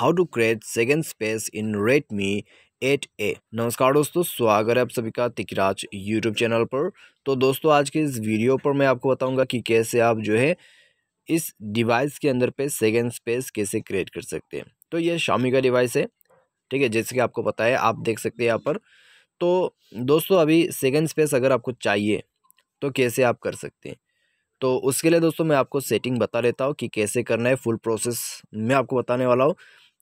how to create second space in Redmi eight A नमस्कार दोस्तों स्वागत है आप सभी का तिकराज यूट्यूब चैनल पर तो दोस्तों आज के इस वीडियो पर मैं आपको बताऊंगा कि कैसे आप जो है इस डिवाइस के अंदर पे सेकेंड स्पेस कैसे क्रिएट कर सकते हैं तो ये शामी का डिवाइस है ठीक है जैसे कि आपको पता है आप देख सकते हैं यहाँ पर तो दोस्तों अभी सेकेंड स्पेस अगर आपको चाहिए तो कैसे आप कर सकते हैं तो उसके लिए दोस्तों मैं आपको सेटिंग बता लेता हूँ कि कैसे करना है फुल प्रोसेस मैं आपको बताने वाला हूँ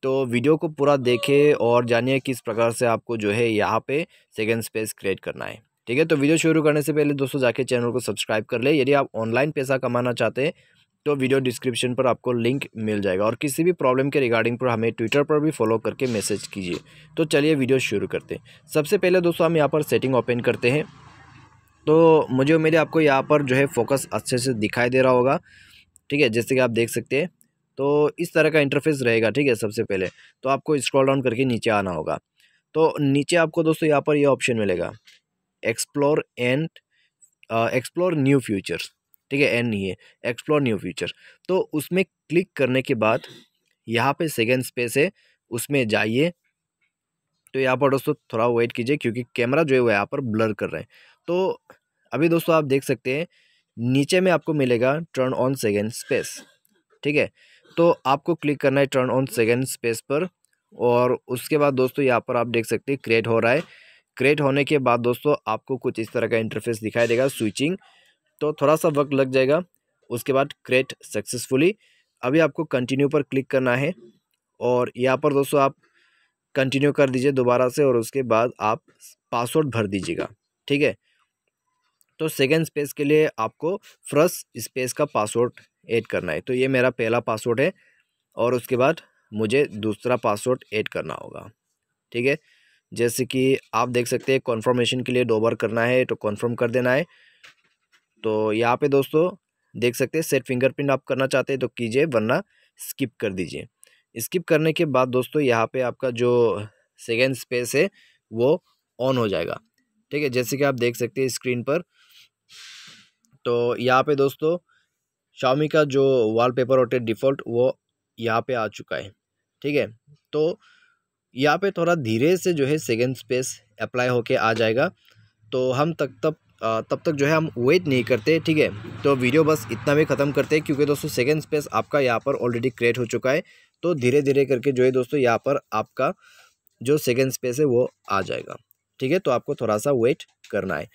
तो वीडियो को पूरा देखें और जानिए किस प्रकार से आपको जो है यहाँ पे सेकेंड स्पेस क्रिएट करना है ठीक है तो वीडियो शुरू करने से पहले दोस्तों जाके चैनल को सब्सक्राइब कर ले यदि आप ऑनलाइन पैसा कमाना चाहते हैं तो वीडियो डिस्क्रिप्शन पर आपको लिंक मिल जाएगा और किसी भी प्रॉब्लम के रिगार्डिंग पर हमें ट्विटर पर भी फॉलो करके मैसेज कीजिए तो चलिए वीडियो शुरू करते हैं सबसे पहले दोस्तों हम यहाँ पर सेटिंग ओपन करते हैं तो मुझे उम्मीद है आपको यहाँ पर जो है फोकस अच्छे से दिखाई दे रहा होगा ठीक है जैसे कि आप देख सकते हैं तो इस तरह का इंटरफेस रहेगा ठीक है सबसे पहले तो आपको स्क्रॉल डाउन करके नीचे आना होगा तो नीचे आपको दोस्तों यहाँ पर ये यह ऑप्शन मिलेगा explore and explore new futures ठीक है एंड नहीं है एक्सप्लोर न्यू फ्यूचर तो उसमें क्लिक करने के बाद यहाँ पे सेकेंड स्पेस है उसमें जाइए तो यहाँ पर दोस्तों थोड़ा वेट कीजिए क्योंकि कैमरा जो है वो यहाँ पर ब्लर कर रहे हैं तो अभी दोस्तों आप देख सकते हैं नीचे में आपको मिलेगा टर्न ऑन सेकेंड स्पेस ठीक है तो आपको क्लिक करना है टर्न ऑन सेकेंड स्पेस पर और उसके बाद दोस्तों यहाँ पर आप देख सकते हैं क्रिएट हो रहा है क्रिएट होने के बाद दोस्तों आपको कुछ इस तरह का इंटरफेस दिखाई देगा स्विचिंग तो थोड़ा सा वक्त लग जाएगा उसके बाद क्रिएट सक्सेसफुली अभी आपको कंटिन्यू पर क्लिक करना है और यहाँ पर दोस्तों आप कंटिन्यू कर दीजिए दोबारा से और उसके बाद आप पासवर्ड भर दीजिएगा ठीक है तो सेकेंड स्पेस के लिए आपको फर्स्ट स्पेस का पासवर्ड ऐड करना है तो ये मेरा पहला पासवर्ड है और उसके बाद मुझे दूसरा पासवर्ड ऐड करना होगा ठीक है जैसे कि आप देख सकते हैं कॉन्फर्मेशन के लिए दो बार करना है तो कॉन्फर्म कर देना है तो यहाँ पे दोस्तों देख सकते हैं सेट फिंगरप्रिंट आप करना चाहते हैं तो कीजिए वरना स्किप कर दीजिए स्किप करने के बाद दोस्तों यहाँ पे आपका जो सेकेंड स्पेस है वो ऑन हो जाएगा ठीक है जैसे कि आप देख सकते हैं स्क्रीन पर तो यहाँ पे दोस्तों शाओमी का जो वॉलपेपर होता है डिफ़ॉल्ट वो यहाँ पे आ चुका है ठीक है तो यहाँ पे थोड़ा धीरे से जो है सेकेंड स्पेस अप्लाई होके आ जाएगा तो हम तक तब तब तक जो है हम वेट नहीं करते ठीक है तो वीडियो बस इतना भी ख़त्म करते हैं क्योंकि दोस्तों सेकेंड स्पेस आपका यहाँ पर ऑलरेडी क्रिएट हो चुका है तो धीरे धीरे करके जो है दोस्तों यहाँ पर आपका जो सेकेंड स्पेस है वो आ जाएगा ठीक है तो आपको थोड़ा सा वेट करना है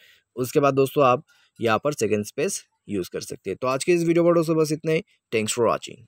उसके बाद दोस्तों आप यहाँ पर सेकेंड स्पेस यूज़ कर सकते हैं तो आज के इस वीडियो पर दोस्तों बस इतना ही थैंक्स फॉर वॉचिंग